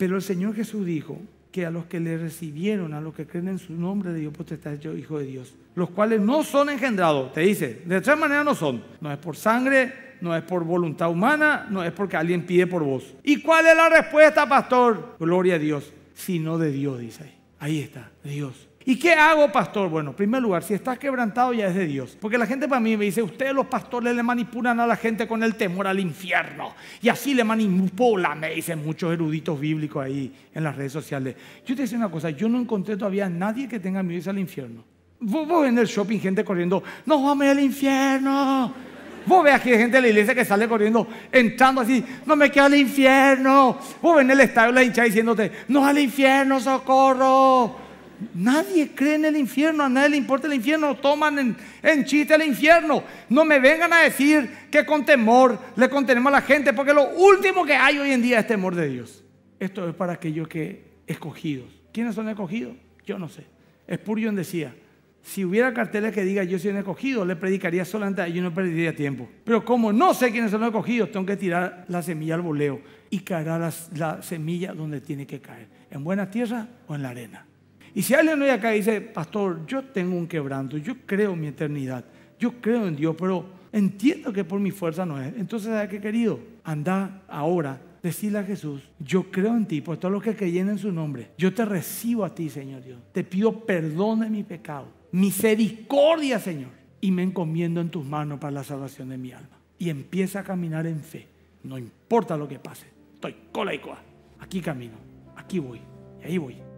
Pero el Señor Jesús dijo que a los que le recibieron, a los que creen en su nombre de Dios, está yo, hijo de Dios, los cuales no son engendrados, te dice, de otra manera no son, no es por sangre, no es por voluntad humana, no es porque alguien pide por vos. ¿Y cuál es la respuesta, pastor? Gloria a Dios, sino de Dios, dice ahí. Ahí está, Dios. ¿Y qué hago, pastor? Bueno, en primer lugar, si estás quebrantado ya es de Dios. Porque la gente para mí me dice, ustedes los pastores le manipulan a la gente con el temor al infierno. Y así le manipulan, me dicen muchos eruditos bíblicos ahí en las redes sociales. Yo te decía una cosa, yo no encontré todavía a nadie que tenga miedo al infierno. Vos, vos en el shopping gente corriendo, no vamos al infierno. Vos ves aquí gente de la iglesia que sale corriendo, entrando así, no me quedo al infierno. Vos ves en el estadio la hinchada diciéndote, no al infierno, socorro. Nadie cree en el infierno, a nadie le importa el infierno, toman en, chiste el infierno. No me vengan a decir que con temor le contenemos a la gente, porque lo último que hay hoy en día es temor de Dios. Esto es para aquellos que escogidos. ¿Quiénes son escogidos? Yo no sé. Spurgeon decía, si hubiera carteles que diga yo soy un escogido, le predicaría solamente a ellos y no perdería tiempo. Pero como no sé quiénes son los escogidos, tengo que tirar la semilla al voleo y caerá la semilla donde tiene que caer, en buena tierra o en la arena. Y si alguien hoy acá dice, pastor, yo tengo un quebranto, yo creo en mi eternidad, yo creo en Dios, pero entiendo que por mi fuerza no es. Entonces, ¿sabes qué, querido? Anda ahora, decirle a Jesús, yo creo en ti, por todos los que creyen en su nombre. Yo te recibo a ti, Señor Dios. Te pido perdón de mi pecado, misericordia, Señor. Y me encomiendo en tus manos para la salvación de mi alma. Y empieza a caminar en fe. No importa lo que pase. Estoy cola y cola. Aquí camino, aquí voy, y ahí voy.